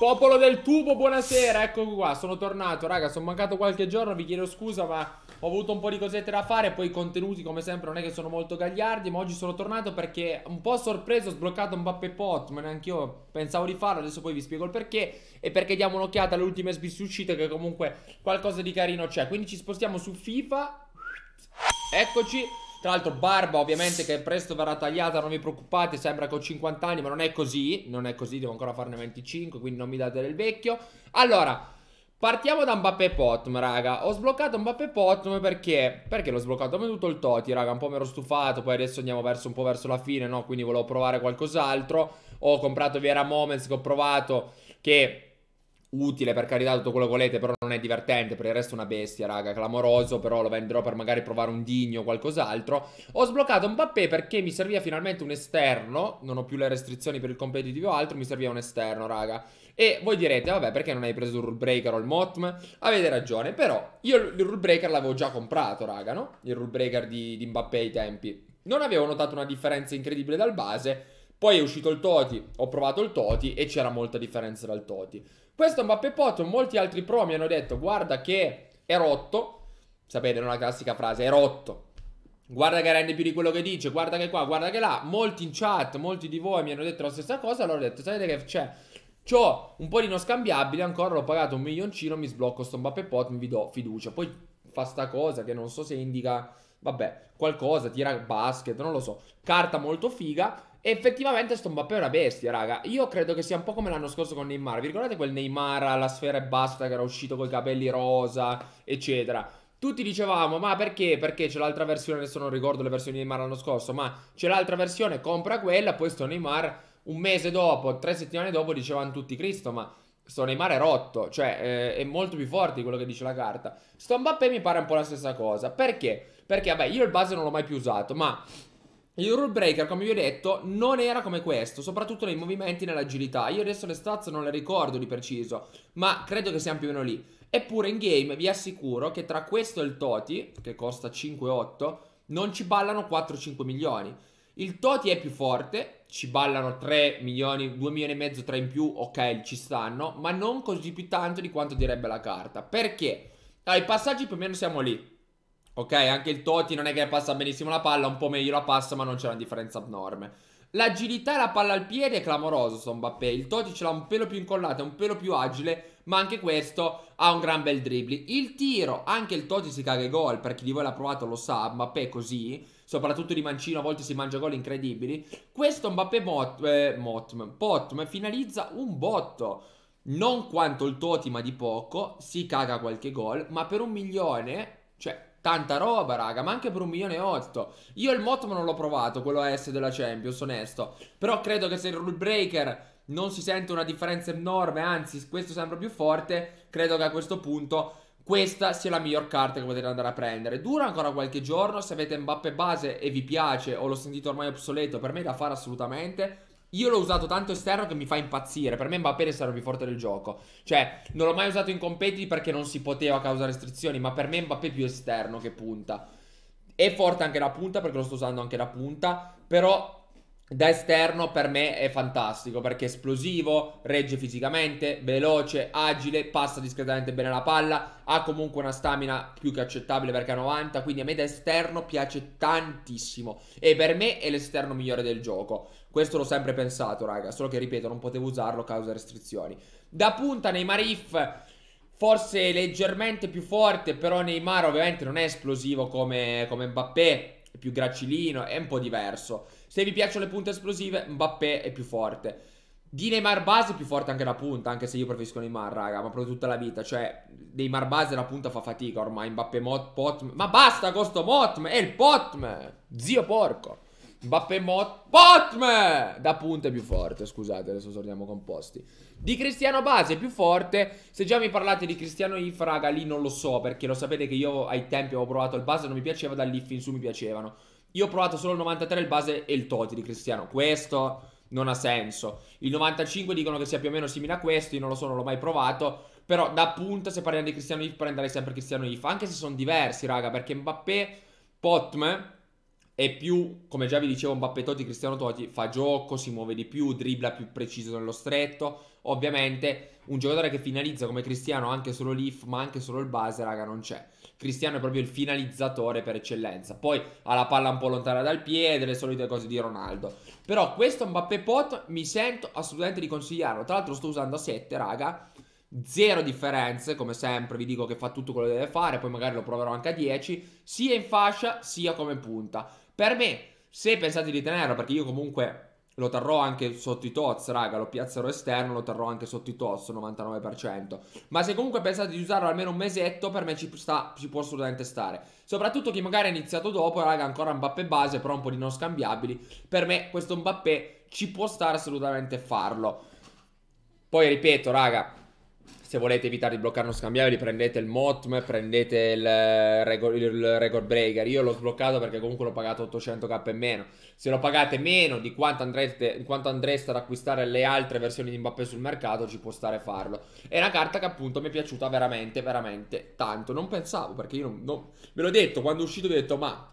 Popolo del tubo, buonasera, ecco qua, sono tornato, raga, sono mancato qualche giorno, vi chiedo scusa, ma ho avuto un po' di cosette da fare, poi i contenuti come sempre non è che sono molto gagliardi, ma oggi sono tornato perché un po' sorpreso ho sbloccato un Bappe Pot, ma neanche io pensavo di farlo, adesso poi vi spiego il perché e perché diamo un'occhiata alle ultime SBC uscite che comunque qualcosa di carino c'è, quindi ci spostiamo su FIFA, eccoci, tra l'altro Barba ovviamente che presto verrà tagliata, non vi preoccupate, sembra che ho 50 anni, ma non è così, non è così, devo ancora farne 25, quindi non mi date del vecchio. Allora, partiamo da Mbappé Potom, raga. Ho sbloccato Mbappé Potom perché? Perché l'ho sbloccato? Ho venduto il Toti, raga, un po' mi ero stufato, poi adesso andiamo verso, un po' verso la fine, no? Quindi volevo provare qualcos'altro. Ho comprato Viera Moments che ho provato, che utile per carità tutto quello che volete, però non è divertente, per il resto è una bestia, raga, clamoroso, però lo venderò per magari provare un digno o qualcos'altro. Ho sbloccato Mbappé perché mi serviva finalmente un esterno, non ho più le restrizioni per il competitive o altro, mi serviva un esterno, raga. E voi direte, vabbè, perché non hai preso il rule breaker o il motm? Avete ragione, però io il rule breaker l'avevo già comprato, raga, no? Il rule breaker di, di Mbappé ai tempi. Non avevo notato una differenza incredibile dal base, poi è uscito il Toti, ho provato il Toti e c'era molta differenza dal Toti. Questo Mbappé Poto, molti altri pro mi hanno detto guarda che è rotto, sapete non è una classica frase, è rotto. Guarda che rende più di quello che dice, guarda che qua, guarda che là. Molti in chat, molti di voi mi hanno detto la stessa cosa, allora ho detto sapete che c'è... C'ho un po' di non scambiabile, ancora l'ho pagato un milioncino, mi sblocco sto Mbappé Pot, vi do fiducia. Poi fa sta cosa che non so se indica, vabbè, qualcosa, tira basket, non lo so. Carta molto figa, Effettivamente sto Mbappé è una bestia, raga. Io credo che sia un po' come l'anno scorso con Neymar. Vi ricordate quel Neymar alla sfera e basta che era uscito con i capelli rosa, eccetera? Tutti dicevamo, ma perché? Perché c'è l'altra versione, adesso non ricordo le versioni di Neymar l'anno scorso, ma c'è l'altra versione, compra quella, poi sto Neymar un mese dopo, tre settimane dopo dicevano tutti Cristo, ma sto Neymar è rotto, cioè eh, è molto più forte di quello che dice la carta. Sto Mbappé mi pare un po' la stessa cosa, perché? Perché vabbè, io il base non l'ho mai più usato, ma il rule breaker, come vi ho detto, non era come questo, soprattutto nei movimenti e nell'agilità. Io adesso le stats non le ricordo di preciso, ma credo che siamo più o meno lì. Eppure in game vi assicuro che tra questo e il Toti, che costa 5,8, non ci ballano 4-5 milioni. Il Toti è più forte, ci ballano 3 milioni, 2 milioni e mezzo, 3 in più, ok, ci stanno, ma non così più tanto di quanto direbbe la carta. Perché? Ai passaggi più o meno siamo lì. Ok, anche il Totti non è che passa benissimo la palla, un po' meglio la passa, ma non c'è una differenza abnorme. L'agilità e la palla al piede è clamoroso su Mbappé. Il Totti ce l'ha un pelo più incollata, un pelo più agile, ma anche questo ha un gran bel dribbli. Il tiro, anche il Totti si caga i gol, per chi di voi l'ha provato lo sa, Mbappé è così, soprattutto di mancino a volte si mangia gol incredibili. Questo Mbappé Mot, eh, Motm, Potm finalizza un botto. Non quanto il Toti, ma di poco, si caga qualche gol, ma per un milione, cioè Tanta roba, raga, ma anche per un milione e otto. Io il Motmo non l'ho provato, quello S della Champions, onesto. Però credo che se il rule breaker non si sente una differenza enorme, anzi, questo sembra più forte, credo che a questo punto questa sia la miglior carta che potete andare a prendere. Dura ancora qualche giorno, se avete Mbappe base e vi piace o l'ho sentito ormai obsoleto, per me è da fare assolutamente. Io l'ho usato tanto esterno che mi fa impazzire. Per me Mbappé è il più forte del gioco. Cioè, non l'ho mai usato in competiti perché non si poteva a causa restrizioni, ma per me Mbappé è più esterno che punta. È forte anche da punta perché lo sto usando anche da punta, però da esterno per me è fantastico perché è esplosivo, regge fisicamente, veloce, agile, passa discretamente bene la palla, ha comunque una stamina più che accettabile perché ha 90, quindi a me da esterno piace tantissimo e per me è l'esterno migliore del gioco. Questo l'ho sempre pensato, raga. Solo che, ripeto, non potevo usarlo a causa restrizioni. Da punta Neymar If, forse leggermente più forte, però Neymar ovviamente non è esplosivo come, come Mbappé è più gracilino, è un po' diverso. Se vi piacciono le punte esplosive, Mbappé è più forte. Di Neymar base è più forte anche la punta, anche se io preferisco Neymar, raga, ma proprio tutta la vita. Cioè, Neymar base la punta fa fatica ormai, Mbappé Mot, Potm. Ma basta con sto Motm, è il Potm! Zio porco! Mbappé Mot Botme Da punta è più forte Scusate adesso torniamo composti Di Cristiano Base è più forte Se già mi parlate di Cristiano If raga lì non lo so Perché lo sapete che io ai tempi avevo provato il base Non mi piaceva dall'If in su mi piacevano Io ho provato solo il 93 il base e il Toti di Cristiano Questo non ha senso Il 95 dicono che sia più o meno simile a questo Io non lo so non l'ho mai provato Però da punta se parliamo di Cristiano If prenderei sempre Cristiano If Anche se sono diversi raga perché Mbappé Potme è più, come già vi dicevo, Mbappé Totti, Cristiano Totti, fa gioco, si muove di più, dribbla più preciso nello stretto. Ovviamente un giocatore che finalizza come Cristiano anche solo l'if, ma anche solo il base, raga, non c'è. Cristiano è proprio il finalizzatore per eccellenza. Poi ha la palla un po' lontana dal piede, le solite cose di Ronaldo. Però questo Mbappé Pot mi sento assolutamente di consigliarlo. Tra l'altro sto usando a 7, raga. Zero differenze, come sempre vi dico che fa tutto quello che deve fare, poi magari lo proverò anche a 10, sia in fascia sia come punta. Per me, se pensate di tenerlo, perché io comunque lo terrò anche sotto i TOZ, raga, lo piazzerò esterno, lo terrò anche sotto i TOZ, 99%. Ma se comunque pensate di usarlo almeno un mesetto, per me ci, sta, ci può assolutamente stare. Soprattutto chi magari ha iniziato dopo, raga, ancora Mbappé base, però un po' di non scambiabili. Per me questo Mbappé ci può stare assolutamente farlo. Poi ripeto, raga, se volete evitare di bloccare uno scambiabile prendete il Motm, prendete il eh, record, il record, breaker. Io l'ho sbloccato perché comunque l'ho pagato 800k in meno. Se lo pagate meno di quanto andreste, quanto andreste ad acquistare le altre versioni di Mbappé sul mercato ci può stare farlo. È una carta che appunto mi è piaciuta veramente, veramente tanto. Non pensavo perché io non... non... Ve l'ho detto, quando è uscito ho detto ma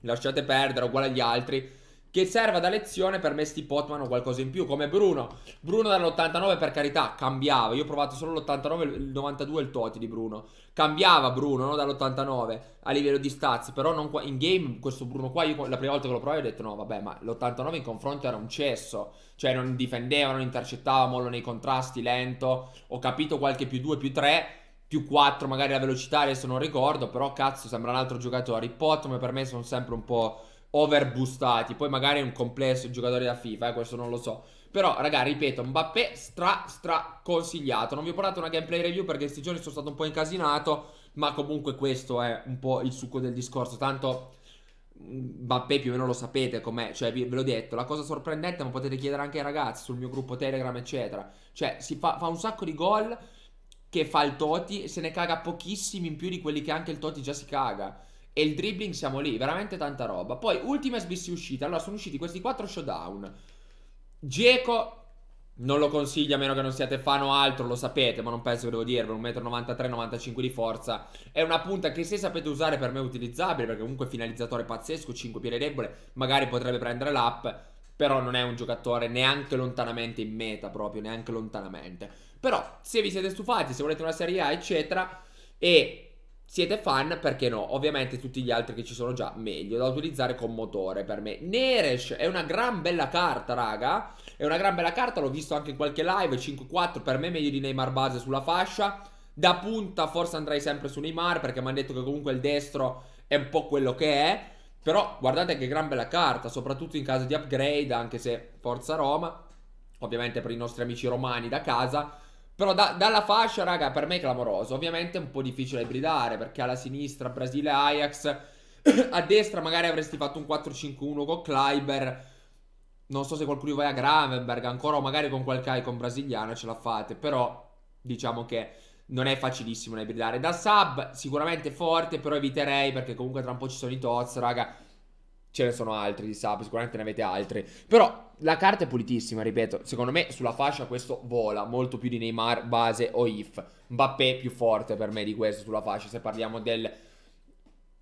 lasciate perdere uguale agli altri che serva da lezione per Mesti Potman o qualcosa in più, come Bruno. Bruno dall'89 per carità cambiava, io ho provato solo l'89, il 92 il Toti di Bruno. Cambiava Bruno no? dall'89 a livello di stazzi, però non qua, in game questo Bruno qua, io la prima volta che lo provai ho detto no vabbè ma l'89 in confronto era un cesso, cioè non difendeva, non intercettava, mollo nei contrasti, lento, ho capito qualche più 2, più 3 più 4 magari la velocità adesso non ricordo però cazzo sembra un altro giocatore i pot per me sono sempre un po' overboostati. Poi magari è un complesso giocatori da FIFA, eh, questo non lo so. Però, raga, ripeto, Mbappé stra stra consigliato. Non vi ho parlato una gameplay review perché questi giorni sono stato un po' incasinato, ma comunque questo è un po' il succo del discorso. Tanto mm, Mbappé più o meno lo sapete com'è, cioè ve l'ho detto, la cosa sorprendente, ma potete chiedere anche ai ragazzi sul mio gruppo Telegram, eccetera. Cioè, si fa, fa un sacco di gol che fa il Toti, se ne caga pochissimi in più di quelli che anche il Toti già si caga e il dribbling siamo lì, veramente tanta roba. Poi ultima SBC uscita, allora sono usciti questi 4 showdown. Geco non lo consiglio a meno che non siate fan o altro, lo sapete, ma non penso che devo dirvelo, 1,93 95 di forza. È una punta che se sapete usare per me è utilizzabile, perché comunque finalizzatore pazzesco, 5 piede debole, magari potrebbe prendere l'app, però non è un giocatore neanche lontanamente in meta proprio, neanche lontanamente. Però se vi siete stufati, se volete una Serie A, eccetera, e siete fan, perché no? Ovviamente tutti gli altri che ci sono già, meglio, da utilizzare con motore per me. Neresh è una gran bella carta, raga. È una gran bella carta, l'ho visto anche in qualche live, 5-4, per me meglio di Neymar base sulla fascia. Da punta forse andrei sempre su Neymar, perché mi hanno detto che comunque il destro è un po' quello che è. Però guardate che gran bella carta, soprattutto in caso di upgrade, anche se Forza Roma, ovviamente per i nostri amici romani da casa però da, dalla fascia, raga, per me è clamoroso. Ovviamente è un po' difficile ibridare perché alla sinistra Brasile Ajax, a destra magari avresti fatto un 4-5-1 con Kleiber. Non so se qualcuno di voi a Gravenberg, ancora o magari con qualche icon brasiliano ce la fate, però diciamo che non è facilissimo da ibridare. Da sub sicuramente forte, però eviterei perché comunque tra un po' ci sono i Toz, raga ce ne sono altri di sapi, sicuramente ne avete altri. Però la carta è pulitissima, ripeto. Secondo me sulla fascia questo vola molto più di Neymar, base o if. Mbappé più forte per me di questo sulla fascia, se parliamo del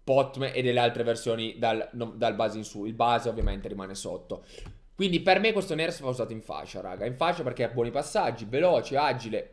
Potme e delle altre versioni dal, no, dal base in su. Il base ovviamente rimane sotto. Quindi per me questo nerf va usato in fascia, raga. In fascia perché ha buoni passaggi, veloce, agile,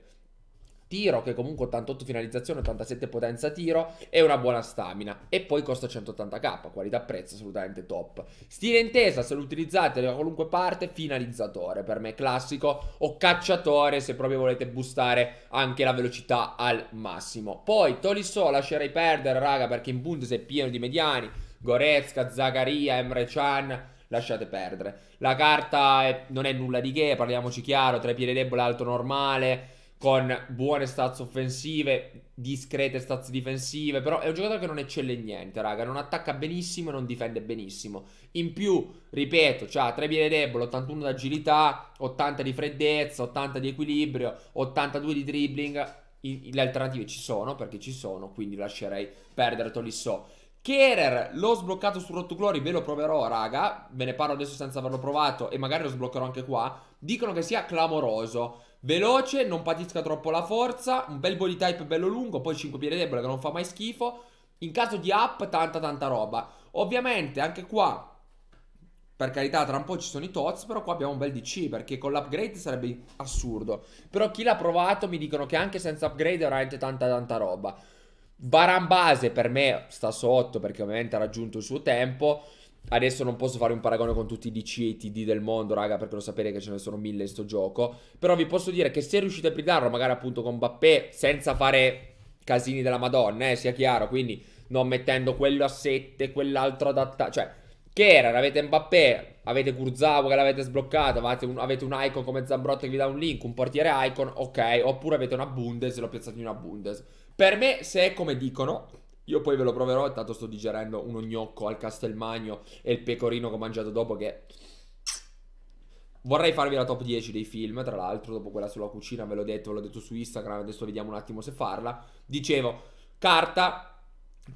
tiro che comunque 88 finalizzazione, 87 potenza tiro e una buona stamina e poi costa 180k, qualità prezzo assolutamente top. Stile intesa se lo utilizzate da qualunque parte, finalizzatore per me classico o cacciatore se proprio volete boostare anche la velocità al massimo. Poi Tolisso lascerei perdere raga perché in Bundes è pieno di mediani, Goretzka, Zagaria, Emre Chan lasciate perdere. La carta è, non è nulla di che, parliamoci chiaro, tre piedi debole, alto normale, con buone stats offensive, discrete stats difensive, però è un giocatore che non eccelle in niente, raga, non attacca benissimo e non difende benissimo. In più, ripeto, ha tre piede debole, 81 di agilità, 80 di freddezza, 80 di equilibrio, 82 di dribbling. I, le alternative ci sono, perché ci sono, quindi lascerei perdere Tolisso. Kerer l'ho sbloccato su Rottuclori, ve lo proverò raga, ve ne parlo adesso senza averlo provato e magari lo sbloccherò anche qua. Dicono che sia clamoroso. Veloce, non patisca troppo la forza, un bel body type bello lungo, poi 5 piedi debole che non fa mai schifo. In caso di up, tanta tanta roba. Ovviamente anche qua per carità, tra un po' ci sono i TOTS, però qua abbiamo un bel DC, perché con l'upgrade sarebbe assurdo. Però chi l'ha provato mi dicono che anche senza upgrade è veramente tanta tanta roba. Baran per me sta sotto, perché ovviamente ha raggiunto il suo tempo. Adesso non posso fare un paragone con tutti i DC e i TD del mondo, raga, perché lo sapete che ce ne sono mille in sto gioco. Però vi posso dire che se riuscite a brigarlo, magari appunto con Bappé, senza fare casini della Madonna, eh, sia chiaro, quindi non mettendo quello a 7, quell'altro adattato, cioè... Che era? Avete Mbappé, avete Kurzawa che l'avete sbloccato, avete un, avete un, icon come Zambrotto che vi dà un link, un portiere icon, ok, oppure avete una Bundes e l'ho piazzato in una Bundes. Per me, se è come dicono, io poi ve lo proverò, tanto sto digerendo uno gnocco al castelmagno e il pecorino che ho mangiato dopo che... Vorrei farvi la top 10 dei film, tra l'altro, dopo quella sulla cucina, ve l'ho detto, ve l'ho detto su Instagram, adesso vediamo un attimo se farla. Dicevo, carta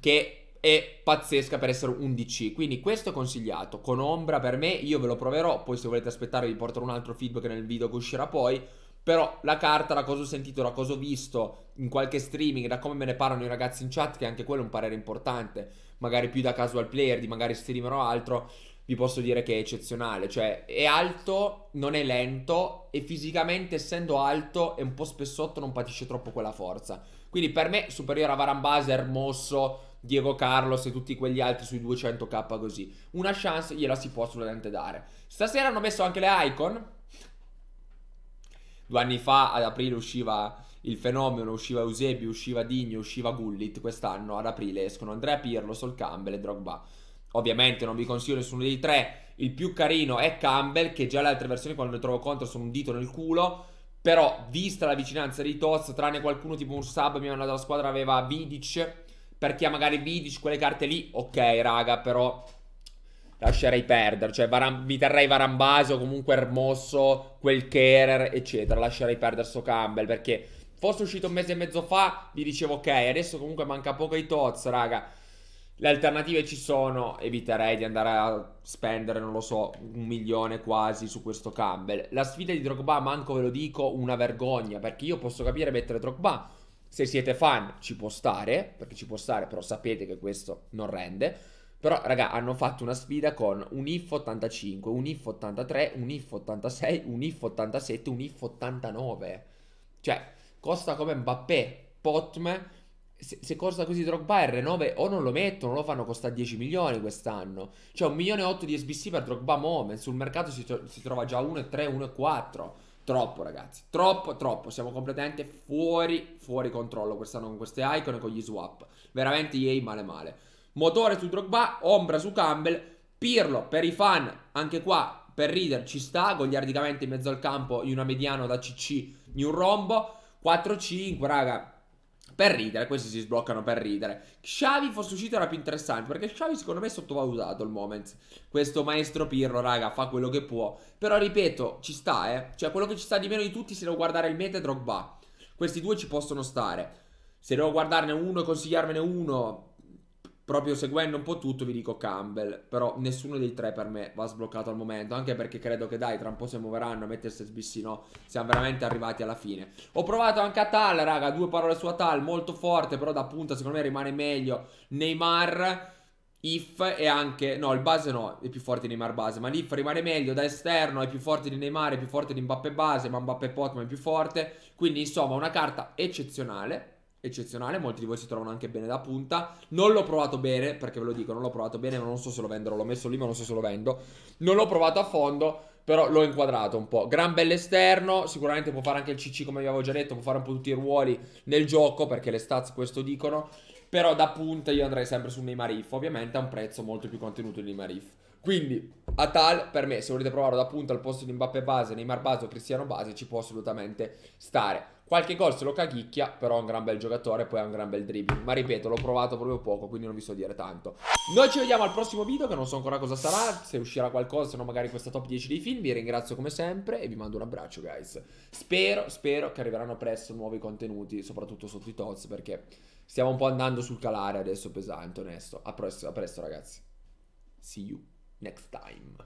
che è pazzesca per essere un DC, quindi questo è consigliato, con ombra per me, io ve lo proverò, poi se volete aspettare vi porterò un altro feedback nel video che uscirà poi. Però la carta, da cosa ho sentito, da cosa ho visto in qualche streaming, da come me ne parlano i ragazzi in chat, che anche quello è un parere importante, magari più da casual player, di magari streamer o altro, vi posso dire che è eccezionale. Cioè, è alto, non è lento e fisicamente, essendo alto è un po' spessotto, non patisce troppo quella forza. Quindi per me, superiore a Varan Baser, Mosso, Diego Carlos e tutti quegli altri sui 200k così. Una chance gliela si può assolutamente dare. Stasera hanno messo anche le icon Due anni fa ad aprile usciva il fenomeno, usciva Eusebio, usciva Digno, usciva Gullit. Quest'anno ad aprile escono Andrea Pirlo, Sol Campbell e Drogba. Ovviamente non vi consiglio nessuno dei tre. Il più carino è Campbell, che già le altre versioni quando le trovo contro sono un dito nel culo. Però, vista la vicinanza di Toz, tranne qualcuno tipo un sub, mi hanno dato la squadra aveva Vidic. Per chi ha magari Vidic, quelle carte lì, ok, raga, però lascerei perdere. Cioè, Varan mi terrei Varambase o comunque Hermosso, quel Kerer, eccetera. Lascerei perdere sto Campbell perché fosse uscito un mese e mezzo fa, vi dicevo ok, adesso comunque manca poco ai Tots, raga. Le alternative ci sono, eviterei di andare a spendere, non lo so, un milione quasi su questo Campbell. La sfida di Drogba, manco ve lo dico, una vergogna, perché io posso capire mettere Drogba. Se siete fan ci può stare, perché ci può stare, però sapete che questo non rende. Però, raga, hanno fatto una sfida con un IF 85, un IF 83, un IF 86, un IF 87, un IF 89. Cioè, costa come Mbappé, Potme. Se, se costa così Drogba R9 o non lo mettono, lo fanno costare 10 milioni quest'anno. Cioè, 1 milione e 8 di SBC per Drogba Moment. Sul mercato si, tro si trova già 1,3, 1,4. Troppo, ragazzi. Troppo, troppo. Siamo completamente fuori, fuori controllo quest'anno con queste icon e con gli swap. Veramente yay, male male motore su Drogba, ombra su Campbell, Pirlo per i fan, anche qua per Reader ci sta, gogliardicamente in mezzo al campo in una mediana da CC in un rombo, 4-5 raga, per ridere, questi si sbloccano per ridere. Xavi fosse uscito era più interessante, perché Xavi secondo me è sottovalutato al moment. Questo maestro Pirlo, raga, fa quello che può. Però ripeto, ci sta, eh. Cioè, quello che ci sta di meno di tutti se devo guardare il meta e Drogba. Questi due ci possono stare. Se devo guardarne uno e consigliarmene uno, proprio seguendo un po' tutto vi dico Campbell, però nessuno dei tre per me va sbloccato al momento, anche perché credo che dai, tra un po' si muoveranno a mettersi SBC, no, siamo veramente arrivati alla fine. Ho provato anche a Tal, raga, due parole su Tal, molto forte, però da punta secondo me rimane meglio Neymar... If e anche, no il base no, è più forte di Neymar base, ma l'If rimane meglio da esterno, è più forte di Neymar, è più forte di Mbappé base, ma Mbappé Potman è più forte, quindi insomma una carta eccezionale, eccezionale, molti di voi si trovano anche bene da punta. Non l'ho provato bene, perché ve lo dico, non l'ho provato bene, ma non so se lo venderò, l'ho messo lì ma non so se lo vendo. Non l'ho provato a fondo, però l'ho inquadrato un po'. Gran bell'esterno, sicuramente può fare anche il CC come vi avevo già detto, può fare un po' tutti i ruoli nel gioco, perché le stats questo dicono. Però da punta io andrei sempre su Neymar If, ovviamente a un prezzo molto più contenuto di Neymar If. Quindi a tal, per me, se volete provarlo da punta al posto di Mbappé base, Neymar base o Cristiano base, ci può assolutamente stare. Qualche gol se lo caghicchia, però è un gran bel giocatore, poi ha un gran bel dribbling. Ma ripeto, l'ho provato proprio poco, quindi non vi so dire tanto. Noi ci vediamo al prossimo video, che non so ancora cosa sarà, se uscirà qualcosa, se no magari questa top 10 dei film. Vi ringrazio come sempre e vi mando un abbraccio, guys. Spero, spero che arriveranno presto nuovi contenuti, soprattutto sotto i tots, perché stiamo un po' andando sul calare adesso pesante, onesto. A presto, a presto ragazzi. See you. next time.